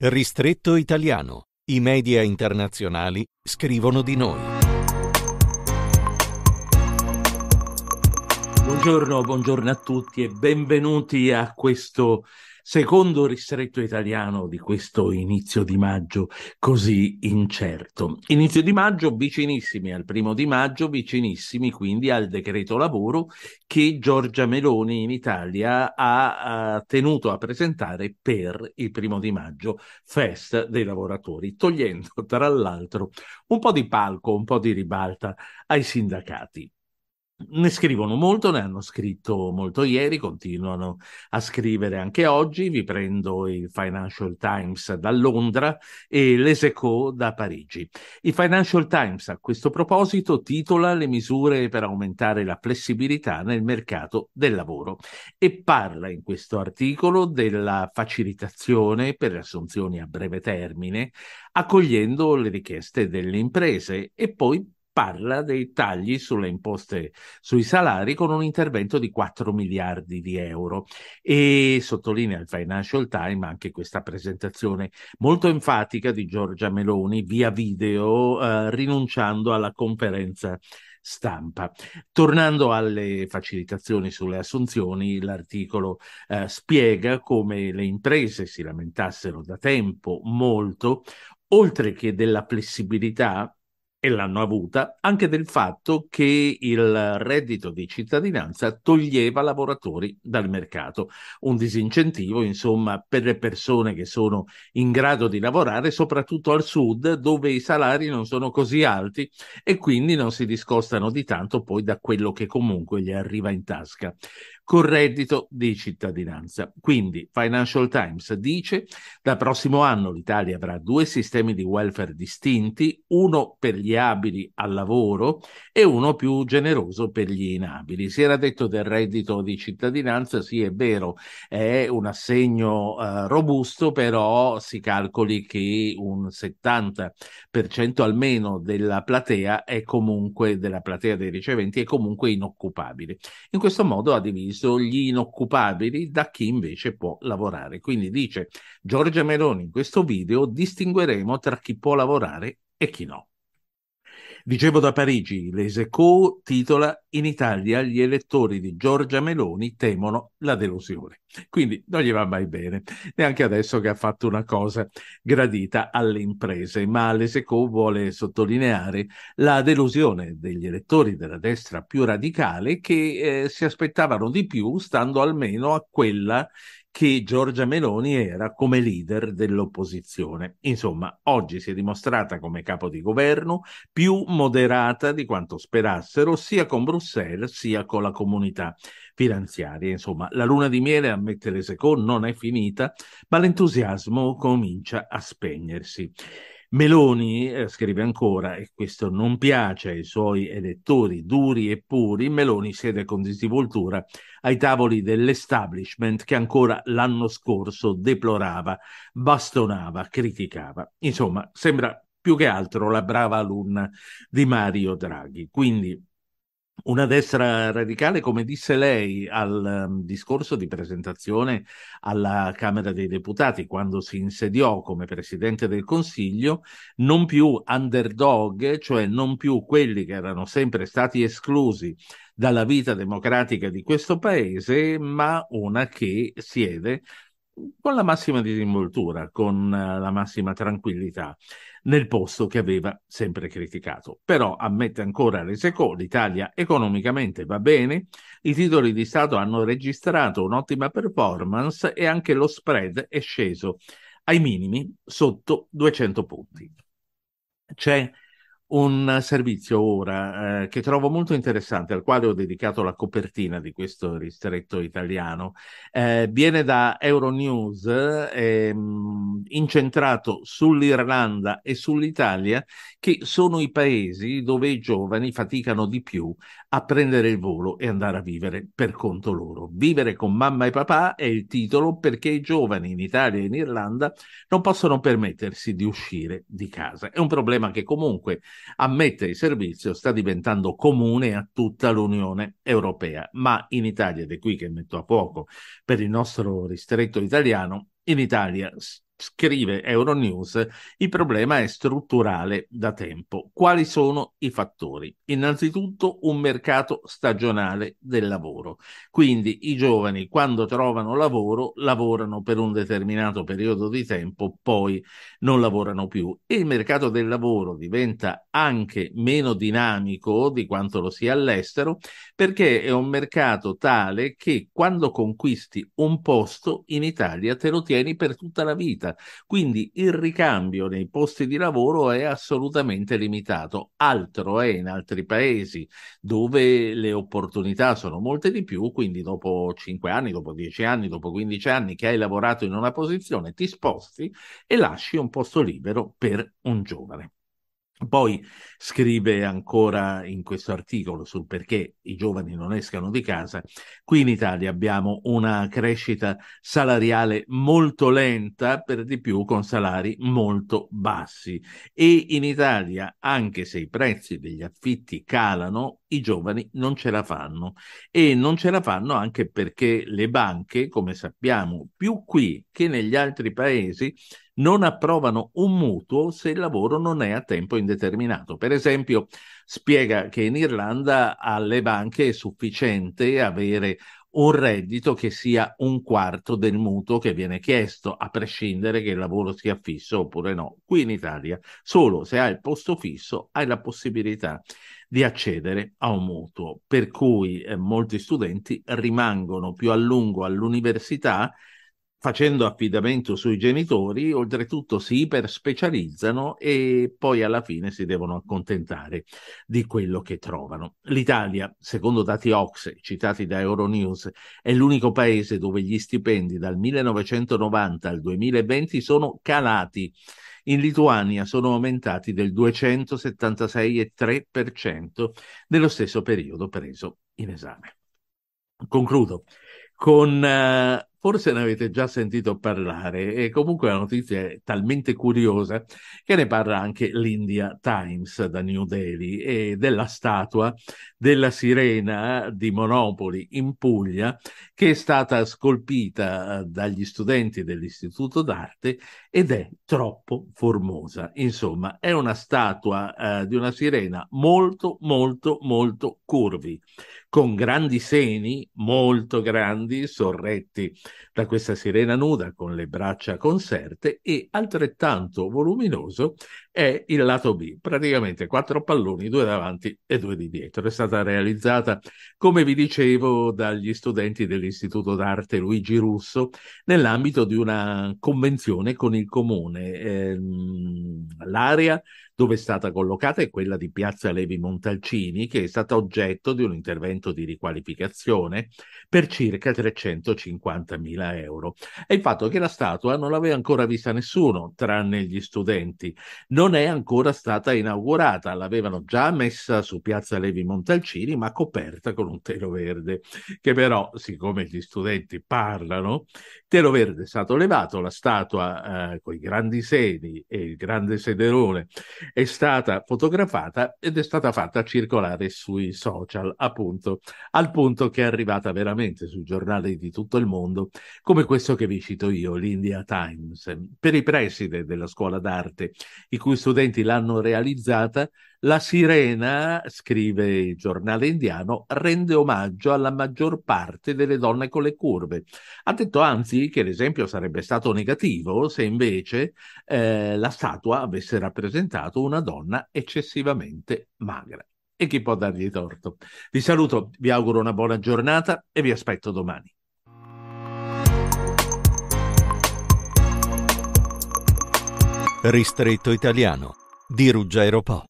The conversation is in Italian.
Ristretto italiano. I media internazionali scrivono di noi. Buongiorno, buongiorno a tutti e benvenuti a questo secondo ristretto italiano di questo inizio di maggio così incerto. Inizio di maggio vicinissimi al primo di maggio, vicinissimi quindi al decreto lavoro che Giorgia Meloni in Italia ha, tenuto a presentare per il primo di maggio, fest dei lavoratori, togliendo tra l'altro un po' di palco, un po' di ribalta ai sindacati ne scrivono molto, ne hanno scritto molto ieri, continuano a scrivere anche oggi. Vi prendo il Financial Times da Londra e l'Eseco da Parigi. Il Financial Times a questo proposito titola le misure per aumentare la flessibilità nel mercato del lavoro e parla in questo articolo della facilitazione per le assunzioni a breve termine, accogliendo le richieste delle imprese e poi parla dei tagli sulle imposte sui salari con un intervento di 4 miliardi di euro e sottolinea il Financial Times anche questa presentazione molto enfatica di Giorgia Meloni via video eh, rinunciando alla conferenza stampa. Tornando alle facilitazioni sulle assunzioni, l'articolo eh, spiega come le imprese si lamentassero da tempo molto, oltre che della flessibilità e l'hanno avuta anche del fatto che il reddito di cittadinanza toglieva lavoratori dal mercato, un disincentivo insomma per le persone che sono in grado di lavorare, soprattutto al sud dove i salari non sono così alti e quindi non si discostano di tanto poi da quello che comunque gli arriva in tasca col reddito di cittadinanza. Quindi Financial Times dice dal prossimo anno l'Italia avrà due sistemi di welfare distinti, uno per gli abili al lavoro e uno più generoso per gli inabili. Si era detto del reddito di cittadinanza, sì è vero, è un assegno eh, robusto, però si calcoli che un 70% almeno della platea è comunque della platea dei riceventi è comunque inoccupabile. In questo modo ha diviso diviso gli inoccupabili da chi invece può lavorare. Quindi dice Giorgia Meloni in questo video distingueremo tra chi può lavorare e chi no. Dicevo da Parigi, l'Eseco titola In Italia gli elettori di Giorgia Meloni temono la delusione. Quindi non gli va mai bene, neanche adesso che ha fatto una cosa gradita alle imprese, ma l'Eseco vuole sottolineare la delusione degli elettori della destra più radicale che eh, si aspettavano di più stando almeno a quella che Giorgia Meloni era come leader dell'opposizione. Insomma, oggi si è dimostrata come capo di governo più moderata di quanto sperassero sia con Bruxelles sia con la comunità finanziaria. Insomma, la luna di miele a Mettere Mettelesecon non è finita, ma l'entusiasmo comincia a spegnersi. Meloni eh, scrive ancora, e questo non piace ai suoi elettori duri e puri, Meloni siede con disinvoltura ai tavoli dell'establishment che ancora l'anno scorso deplorava, bastonava, criticava. Insomma, sembra più che altro la brava alunna di Mario Draghi. Quindi una destra radicale, come disse lei al um, discorso di presentazione alla Camera dei Deputati, quando si insediò come Presidente del Consiglio, non più underdog, cioè non più quelli che erano sempre stati esclusi dalla vita democratica di questo Paese, ma una che siede con la massima disinvoltura, con uh, la massima tranquillità nel posto che aveva sempre criticato. Però ammette ancora Resecò, l'Italia economicamente va bene, i titoli di Stato hanno registrato un'ottima performance e anche lo spread è sceso ai minimi sotto 200 punti. C'è un servizio ora eh, che trovo molto interessante, al quale ho dedicato la copertina di questo ristretto italiano. Eh, viene da Euronews, ehm, incentrato sull'Irlanda e sull'Italia, che sono i paesi dove i giovani faticano di più a prendere il volo e andare a vivere per conto loro. Vivere con mamma e papà è il titolo perché i giovani in Italia e in Irlanda non possono permettersi di uscire di casa. È un problema che comunque a mettere in servizio sta diventando comune a tutta l'Unione Europea, ma in Italia, ed è qui che metto a poco per il nostro ristretto italiano, in Italia scrive Euronews, il problema è strutturale da tempo. Quali sono i fattori? Innanzitutto un mercato stagionale del lavoro. Quindi i giovani quando trovano lavoro lavorano per un determinato periodo di tempo, poi non lavorano più e il mercato del lavoro diventa anche meno dinamico di quanto lo sia all'estero perché è un mercato tale che quando conquisti un posto in Italia te lo tieni per tutta la vita giornata. Quindi il ricambio nei posti di lavoro è assolutamente limitato. Altro è in altri paesi dove le opportunità sono molte di più, quindi dopo 5 anni, dopo 10 anni, dopo 15 anni che hai lavorato in una posizione, ti sposti e lasci un posto libero per un giovane. Poi scrive ancora in questo articolo sul perché i giovani non escano di casa, qui in Italia abbiamo una crescita salariale molto lenta, per di più con salari molto bassi e in Italia, anche se i prezzi degli affitti calano, i giovani non ce la fanno e non ce la fanno anche perché le banche, come sappiamo, più qui che negli altri paesi, non approvano un mutuo se il lavoro non è a tempo indeterminato. Per esempio, spiega che in Irlanda alle banche è sufficiente avere un reddito che sia un quarto del mutuo che viene chiesto, a prescindere che il lavoro sia fisso oppure no. Qui in Italia, solo se hai il posto fisso, hai la possibilità di accedere a un mutuo, per cui eh, molti studenti rimangono più a lungo all'università facendo affidamento sui genitori, oltretutto si iperspecializzano e poi alla fine si devono accontentare di quello che trovano. L'Italia, secondo dati Ox citati da Euronews, è l'unico paese dove gli stipendi dal 1990 al 2020 sono calati. In Lituania sono aumentati del 276,3% nello stesso periodo preso in esame. Concludo con eh, forse ne avete già sentito parlare e comunque la notizia è talmente curiosa che ne parla anche l'India Times da New Delhi e della statua della sirena di Monopoli in Puglia che è stata scolpita eh, dagli studenti dell'Istituto d'arte ed è troppo formosa. Insomma, è una statua eh, di una sirena molto molto molto curvi con grandi seni, molto grandi, sorretti da questa sirena nuda con le braccia conserte e altrettanto voluminoso è il lato B, praticamente quattro palloni, due davanti e due di dietro. È stata realizzata, come vi dicevo, dagli studenti dell'Istituto d'Arte Luigi Russo nell'ambito di una convenzione con il comune. Ehm, l'area dove è stata collocata è quella di Piazza Levi Montalcini, che è stata oggetto di un intervento di riqualificazione per circa 350.000 euro. E il fatto che la statua non l'aveva ancora vista nessuno, tranne gli studenti, non è ancora stata inaugurata, l'avevano già messa su Piazza Levi Montalcini, ma coperta con un telo verde, che però, siccome gli studenti parlano, telo verde è stato levato, la statua eh, con i grandi sedi e il grande sederone è stata fotografata ed è stata fatta circolare sui social, appunto, al punto che è arrivata veramente sui giornali di tutto il mondo, come questo che vi cito io, l'India Times. Per i preside della scuola d'arte, i cui studenti l'hanno realizzata, la sirena, scrive il giornale indiano, rende omaggio alla maggior parte delle donne con le curve. Ha detto anzi che l'esempio sarebbe stato negativo se invece eh, la statua avesse rappresentato una donna eccessivamente magra. E chi può dargli torto? Vi saluto, vi auguro una buona giornata e vi aspetto domani. Ristretto italiano di Ruggero Po.